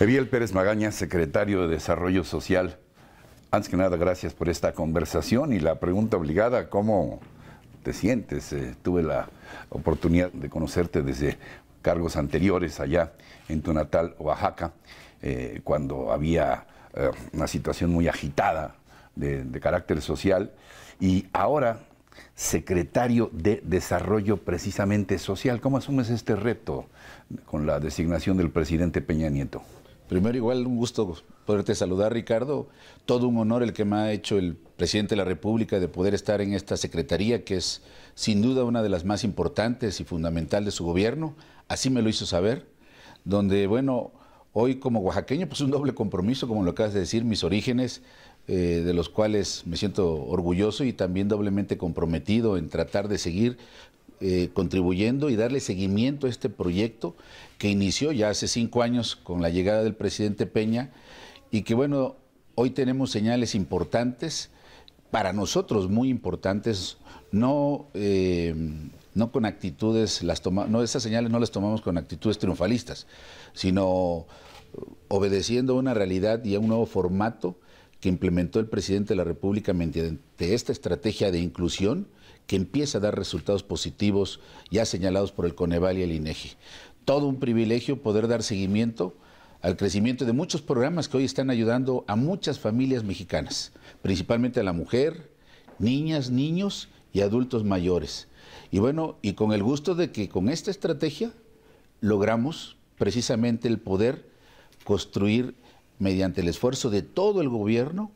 Eviel Pérez Magaña, secretario de Desarrollo Social. Antes que nada, gracias por esta conversación y la pregunta obligada, ¿cómo te sientes? Eh, tuve la oportunidad de conocerte desde cargos anteriores allá en tu natal Oaxaca, eh, cuando había eh, una situación muy agitada de, de carácter social, y ahora secretario de Desarrollo precisamente social. ¿Cómo asumes este reto con la designación del presidente Peña Nieto? Primero, igual, un gusto poderte saludar, Ricardo. Todo un honor el que me ha hecho el presidente de la República de poder estar en esta secretaría, que es sin duda una de las más importantes y fundamental de su gobierno. Así me lo hizo saber. Donde, bueno, hoy como oaxaqueño, pues un doble compromiso, como lo acabas de decir, mis orígenes, eh, de los cuales me siento orgulloso y también doblemente comprometido en tratar de seguir eh, contribuyendo y darle seguimiento a este proyecto que inició ya hace cinco años con la llegada del presidente Peña y que bueno, hoy tenemos señales importantes, para nosotros muy importantes, no, eh, no con actitudes, las no, esas señales no las tomamos con actitudes triunfalistas, sino obedeciendo a una realidad y a un nuevo formato que implementó el presidente de la República mediante esta estrategia de inclusión que empieza a dar resultados positivos ya señalados por el Coneval y el INEGI. Todo un privilegio poder dar seguimiento al crecimiento de muchos programas que hoy están ayudando a muchas familias mexicanas, principalmente a la mujer, niñas, niños y adultos mayores. Y bueno, y con el gusto de que con esta estrategia logramos precisamente el poder construir mediante el esfuerzo de todo el gobierno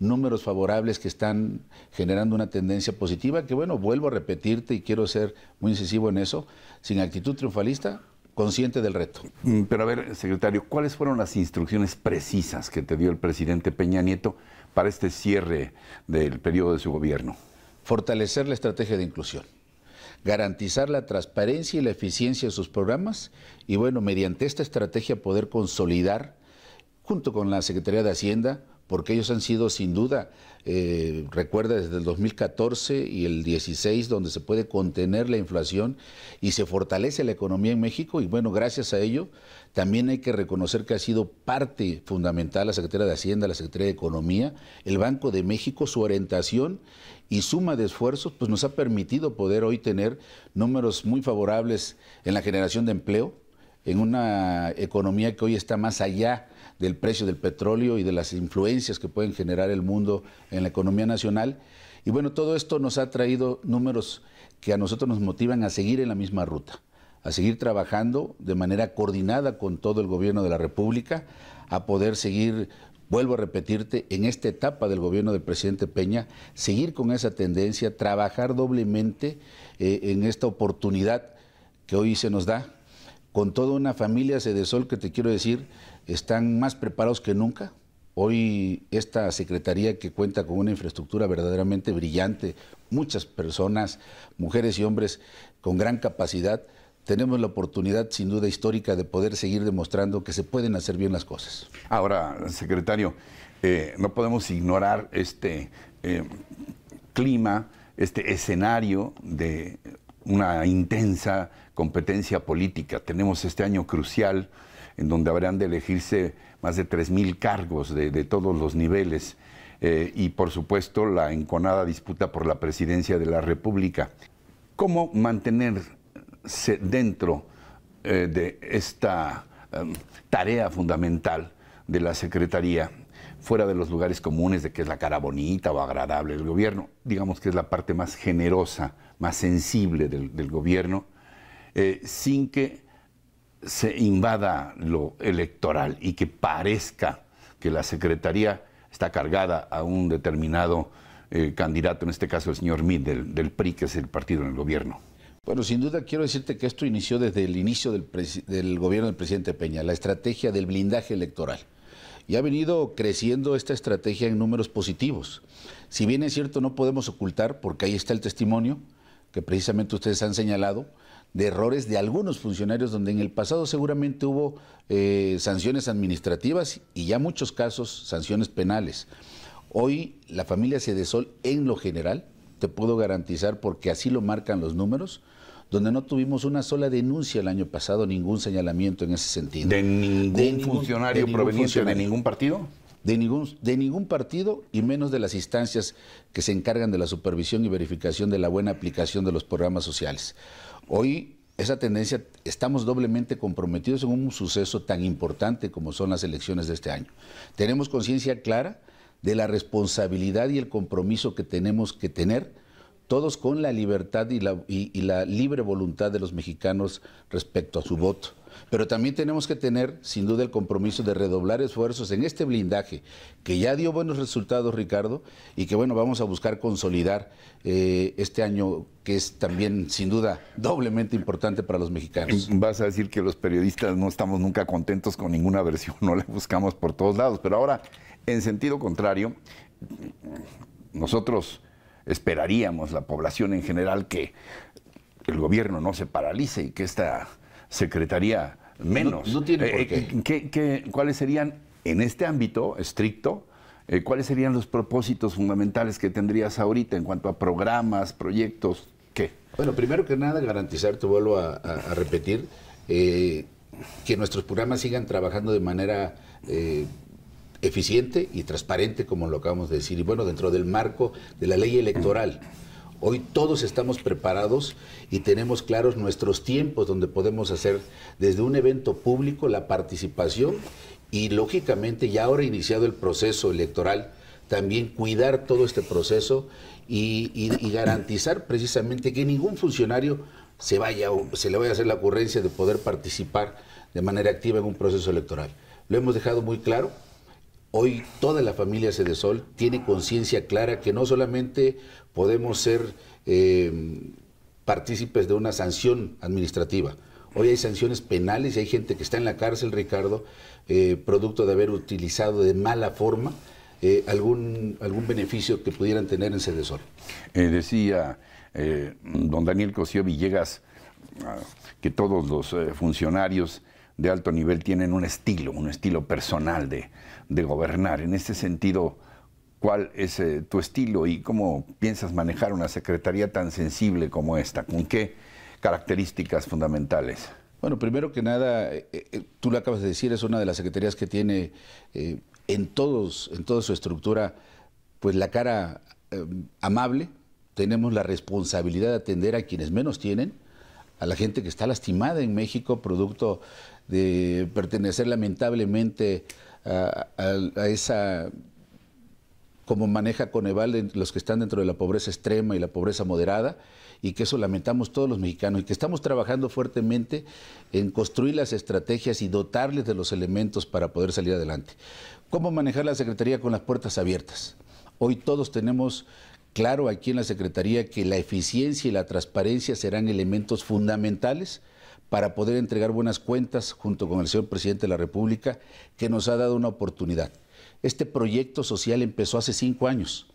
números favorables que están generando una tendencia positiva, que bueno, vuelvo a repetirte y quiero ser muy incisivo en eso, sin actitud triunfalista, consciente del reto. Mm, pero a ver, secretario, ¿cuáles fueron las instrucciones precisas que te dio el presidente Peña Nieto para este cierre del periodo de su gobierno? Fortalecer la estrategia de inclusión garantizar la transparencia y la eficiencia de sus programas y bueno, mediante esta estrategia poder consolidar junto con la Secretaría de Hacienda porque ellos han sido sin duda, eh, recuerda, desde el 2014 y el 16, donde se puede contener la inflación y se fortalece la economía en México. Y bueno, gracias a ello, también hay que reconocer que ha sido parte fundamental la Secretaría de Hacienda, la Secretaría de Economía, el Banco de México, su orientación y suma de esfuerzos, pues nos ha permitido poder hoy tener números muy favorables en la generación de empleo en una economía que hoy está más allá del precio del petróleo y de las influencias que pueden generar el mundo en la economía nacional. Y bueno, todo esto nos ha traído números que a nosotros nos motivan a seguir en la misma ruta, a seguir trabajando de manera coordinada con todo el gobierno de la República, a poder seguir vuelvo a repetirte, en esta etapa del gobierno del presidente Peña, seguir con esa tendencia, trabajar doblemente eh, en esta oportunidad que hoy se nos da con toda una familia Sol, que te quiero decir, están más preparados que nunca. Hoy esta Secretaría que cuenta con una infraestructura verdaderamente brillante, muchas personas, mujeres y hombres con gran capacidad, tenemos la oportunidad sin duda histórica de poder seguir demostrando que se pueden hacer bien las cosas. Ahora, secretario, eh, no podemos ignorar este eh, clima, este escenario de una intensa competencia política. Tenemos este año crucial en donde habrán de elegirse más de 3.000 cargos de, todos los niveles eh, y por supuesto la enconada disputa por la presidencia de la República. ¿Cómo mantenerse dentro eh, de esta em, tarea fundamental de la Secretaría? fuera de los lugares comunes de que es la cara bonita o agradable del gobierno, digamos que es la parte más generosa más sensible del, gobierno, eh, sin que se invada lo electoral y que parezca que la Secretaría está cargada a un determinado eh, candidato, en este caso el señor Mid, del, PRI, que es el partido en el gobierno. Bueno, sin duda quiero decirte que esto inició desde el inicio del, del gobierno del presidente Peña, la estrategia del blindaje electoral y ha venido creciendo esta estrategia en números positivos. Si bien es cierto, no podemos ocultar, porque ahí está el testimonio, que precisamente ustedes han señalado, de errores de algunos funcionarios donde en el pasado seguramente hubo eh, sanciones administrativas y ya muchos casos sanciones penales. Hoy la familia Cedesol en lo general, te puedo garantizar porque así lo marcan los números, donde no tuvimos una sola denuncia el año pasado, ningún señalamiento en ese sentido. ¿De ningún, funcionario proveniente de ningún partido? de ningún, de ningún partido y menos de las instancias que se encargan de la supervisión y verificación de la buena aplicación de los programas sociales. Hoy esa tendencia estamos doblemente comprometidos en un suceso tan importante como son las elecciones de este año. Tenemos conciencia clara de la responsabilidad y el compromiso que tenemos que tener todos con la libertad y la, libre voluntad de los mexicanos respecto a su voto. Pero también tenemos que tener, sin duda, el compromiso de redoblar esfuerzos en este blindaje, que ya dio buenos resultados, Ricardo, y que, bueno, vamos a buscar consolidar eh, este año, que es también, sin duda, doblemente importante para los mexicanos. Vas a decir que los periodistas no estamos nunca contentos con ninguna versión, no la buscamos por todos lados, pero ahora, en sentido contrario, nosotros esperaríamos la población en general que el gobierno no se paralice y que esta secretaría menos. No, tiene por eh, eh, qué. cuáles serían, en este ámbito estricto, eh, cuáles serían los propósitos fundamentales que tendrías ahorita en cuanto a programas, proyectos? ¿Qué? Bueno, primero que nada, garantizar, te vuelvo a, repetir, que nuestros programas sigan trabajando de manera eficiente y transparente, como lo acabamos de decir, y bueno, dentro del marco de la ley electoral. Hoy todos estamos preparados y tenemos claros nuestros tiempos donde podemos hacer desde un evento público la participación y lógicamente ya ahora iniciado el proceso electoral, también cuidar todo este proceso y, garantizar precisamente que ningún funcionario se vaya o se le vaya a hacer la ocurrencia de poder participar de manera activa en un proceso electoral. Lo hemos dejado muy claro, Hoy toda la familia Cedesol tiene conciencia clara que no solamente podemos ser em, partícipes de una sanción administrativa, Hoy hay sanciones penales y hay gente que está en la cárcel, Ricardo, eh, producto de haber utilizado de mala forma eh, algún, algún beneficio que pudieran tener en Cedesol. Eh, decía don Daniel Cosío Villegas ah, que todos los funcionarios de alto nivel tienen un estilo, un estilo personal de, gobernar. En ese sentido, ¿cuál es eh, tu estilo y cómo piensas manejar una secretaría tan sensible como esta? ¿Con qué características fundamentales? Bueno, primero que nada, eh, eh, tú lo acabas de decir, es una de las secretarías que tiene en, todos, en toda su estructura pues la cara amable, tenemos la responsabilidad de atender a quienes menos tienen, a la gente que está lastimada en México, producto de pertenecer lamentablemente a, esa como maneja Coneval los que están dentro de la pobreza extrema y la pobreza moderada, y que eso lamentamos todos los mexicanos, y que estamos trabajando fuertemente en construir las estrategias y dotarles de los elementos para poder salir adelante. ¿Cómo manejar la Secretaría con las puertas abiertas? Hoy todos tenemos claro aquí en la Secretaría que la eficiencia y la transparencia serán elementos fundamentales para poder entregar buenas cuentas junto con el señor presidente de la República, que nos ha dado una oportunidad. Este proyecto social empezó hace cinco años.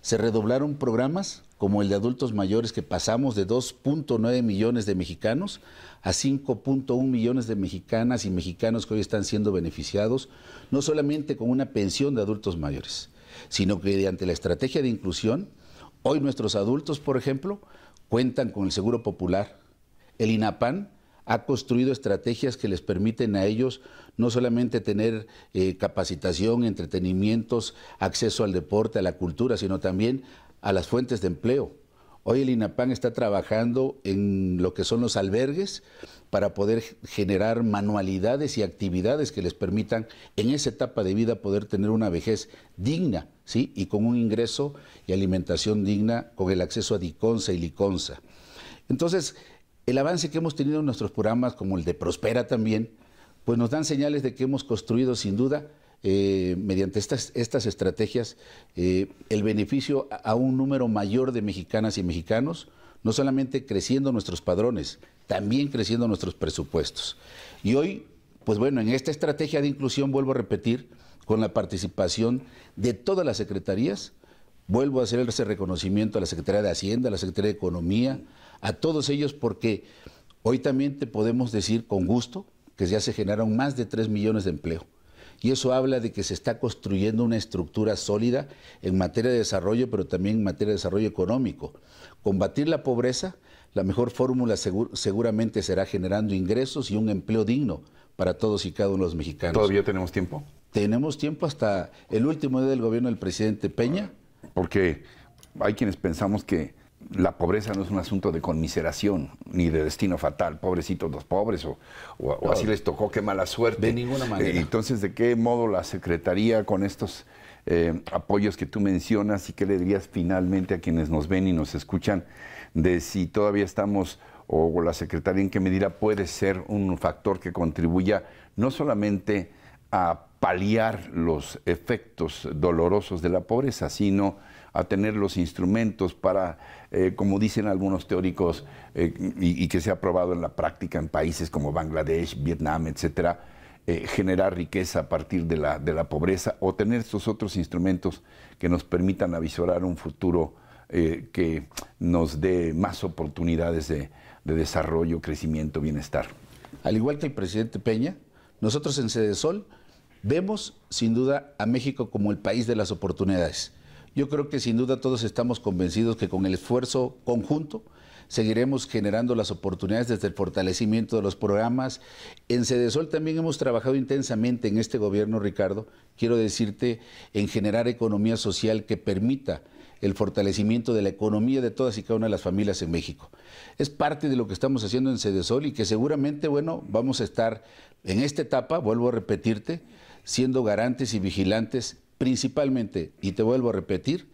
Se redoblaron programas como el de adultos mayores que pasamos de 2.9 millones de mexicanos a 5.1 millones de mexicanas y mexicanos que hoy están siendo beneficiados, no solamente con una pensión de adultos mayores, sino que mediante la estrategia de inclusión Hoy nuestros adultos, por ejemplo, cuentan con el Seguro Popular. El INAPAN ha construido estrategias que les permiten a ellos no solamente tener eh, capacitación, entretenimientos, acceso al deporte, a la cultura, sino también a las fuentes de empleo. Hoy el INAPAN está trabajando en lo que son los albergues para poder generar manualidades y actividades que les permitan en esa etapa de vida poder tener una vejez digna, ¿sí? Y con un ingreso y alimentación digna con el acceso a Diconza y Liconza. Entonces, el avance que hemos tenido en nuestros programas, como el de Prospera también, pues nos dan señales de que hemos construido sin duda eh, mediante estas, estas estrategias eh, el beneficio a un número mayor de mexicanas y mexicanos, no solamente creciendo nuestros padrones, también creciendo nuestros presupuestos. Y hoy, pues bueno, en esta estrategia de inclusión, vuelvo a repetir, con la participación de todas las secretarías, vuelvo a hacer ese reconocimiento a la Secretaría de Hacienda, a la Secretaría de Economía, a todos ellos, porque hoy también te podemos decir con gusto que ya se generaron más de 3 millones de empleo. Y eso habla de que se está construyendo una estructura sólida en materia de desarrollo, pero también en materia de desarrollo económico. Combatir la pobreza, la mejor fórmula seguramente será generando ingresos y un empleo digno para todos y cada uno de los mexicanos. ¿Todavía tenemos tiempo? Tenemos tiempo hasta el último día del gobierno del presidente Peña. Porque hay quienes pensamos que la pobreza no es un asunto de conmiseración ni de destino fatal, pobrecitos los pobres, o, así les tocó, qué mala suerte. De ninguna eh, manera. entonces, ¿de qué modo la Secretaría con estos eh, apoyos que tú mencionas y qué le dirías finalmente a quienes nos ven y nos escuchan de si todavía estamos o la Secretaría en qué medida puede ser un factor que contribuya no solamente a paliar los efectos dolorosos de la pobreza, sino a tener los instrumentos para, eh, como dicen algunos teóricos, eh, y, que se ha probado en la práctica en países como Bangladesh, Vietnam, etcétera, eh, generar riqueza a partir de la, de la pobreza o tener estos otros instrumentos que nos permitan avisorar un futuro que nos dé más oportunidades de, desarrollo, crecimiento, bienestar. Al igual que el presidente Peña, nosotros en Sol vemos sin duda a México como el país de las oportunidades. Yo creo que sin duda todos estamos convencidos que con el esfuerzo conjunto seguiremos generando las oportunidades desde el fortalecimiento de los programas. En Cedesol también hemos trabajado intensamente en este gobierno, Ricardo, quiero decirte, en generar economía social que permita el fortalecimiento de la economía de todas y cada una de las familias en México. Es parte de lo que estamos haciendo en Cedesol y que seguramente, bueno, vamos a estar en esta etapa, vuelvo a repetirte, siendo garantes y vigilantes principalmente, y te vuelvo a repetir,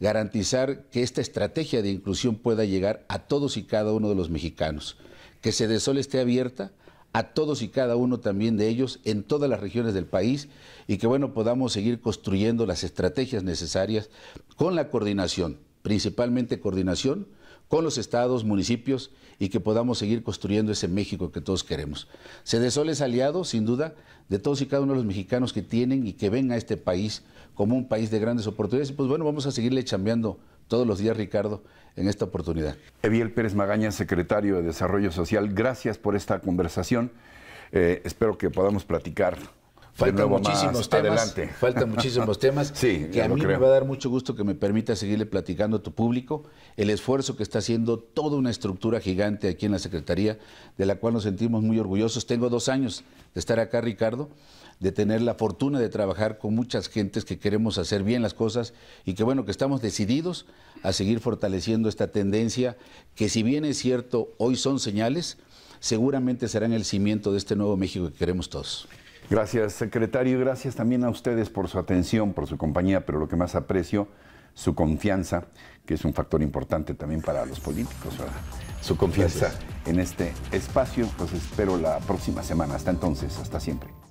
garantizar que esta estrategia de inclusión pueda llegar a todos y cada uno de los mexicanos, que Sedesol esté abierta a todos y cada uno también de ellos en todas las regiones del país y que bueno podamos seguir construyendo las estrategias necesarias con la coordinación, principalmente coordinación con los estados, municipios y que podamos seguir construyendo ese México que todos queremos. Cedesol es aliado, sin duda, de todos y cada uno de los mexicanos que tienen y que ven a este país como un país de grandes oportunidades. Y pues bueno, vamos a seguirle chambeando todos los días, Ricardo, en esta oportunidad. Eviel Pérez Magaña, secretario de Desarrollo Social, gracias por esta conversación. Eh, espero que podamos platicar Faltan muchísimos temas. muchísimos temas. sí, que a mí me va a dar mucho gusto que me permita seguirle platicando a tu público el esfuerzo que está haciendo toda una estructura gigante aquí en la Secretaría, de la cual nos sentimos muy orgullosos. Tengo dos años de estar acá, Ricardo de tener la fortuna de trabajar con muchas gentes que queremos hacer bien las cosas y que bueno, que estamos decididos a seguir fortaleciendo esta tendencia que si bien es cierto, hoy son señales, seguramente serán el cimiento de este nuevo México que queremos todos. Gracias, secretario. y Gracias también a ustedes por su atención, por su compañía, pero lo que más aprecio, su confianza, que es un factor importante también para los políticos, su confianza en este espacio. Pues espero la próxima semana. Hasta entonces, hasta siempre.